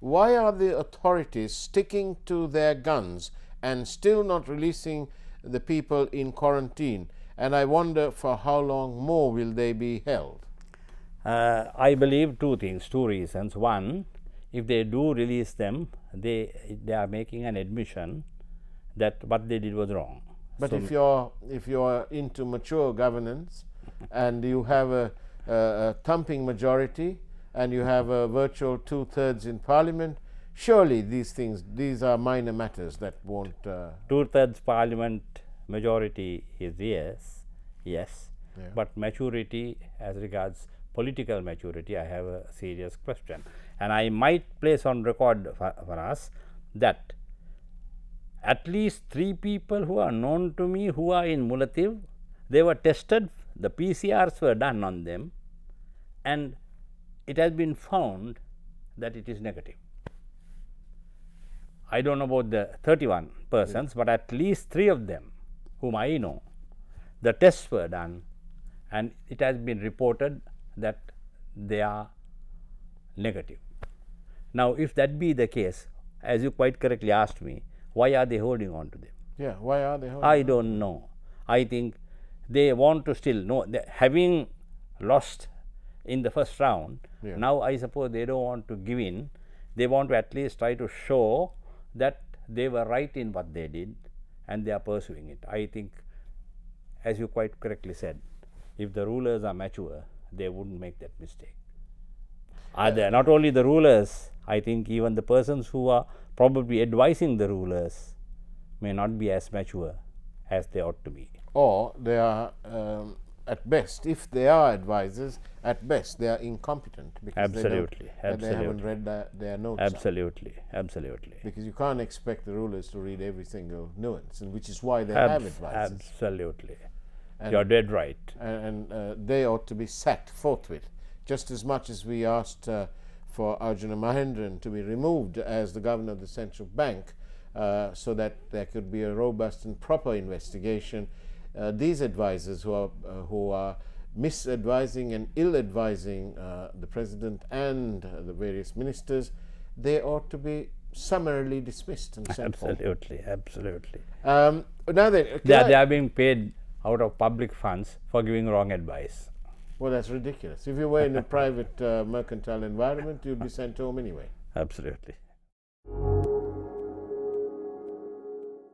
Why are the authorities sticking to their guns and still not releasing the people in quarantine? And I wonder for how long more will they be held? Uh, I believe two things, two reasons. One, if they do release them, they, they are making an admission that what they did was wrong. But so if you're if you're into mature governance and you have a, a, a thumping majority, and you have a virtual two thirds in parliament, surely these things, these are minor matters that won't. Uh, two thirds parliament majority is yes, yes, yeah. but maturity as regards political maturity, I have a serious question. And I might place on record for, for us that at least three people who are known to me who are in Mulativ, they were tested, the PCRs were done on them and it has been found that it is negative. I do not know about the 31 persons, but at least three of them whom I know, the tests were done and it has been reported that they are negative. Now, if that be the case, as you quite correctly asked me, why are they holding on to them? Yeah, why are they I do not know. I think they want to still know, having lost in the first round. Yeah. Now, I suppose they don't want to give in. They want to at least try to show that they were right in what they did and they are pursuing it. I think, as you quite correctly said, if the rulers are mature, they wouldn't make that mistake. Uh, are there not only the rulers, I think even the persons who are probably advising the rulers may not be as mature as they ought to be. Or they are um, at best, if they are advisors, at best they are incompetent because absolutely, they, absolutely. they haven't read their, their notes. Absolutely, out. absolutely. Because you can't expect the rulers to read every single nuance, and which is why they Abs- have advisors. Absolutely, and, you're dead right. And, and uh, they ought to be sacked forthwith, just as much as we asked uh, for Arjuna Mahendran to be removed as the governor of the central bank, uh, so that there could be a robust and proper investigation uh, these advisors who are uh, who are misadvising and ill-advising uh, the president and uh, the various ministers, they ought to be summarily dismissed and sent Absolutely, home. absolutely. Um, now then, uh, they, they are being paid out of public funds for giving wrong advice. Well, that's ridiculous. If you were in a private uh, mercantile environment, you'd be sent home anyway. Absolutely.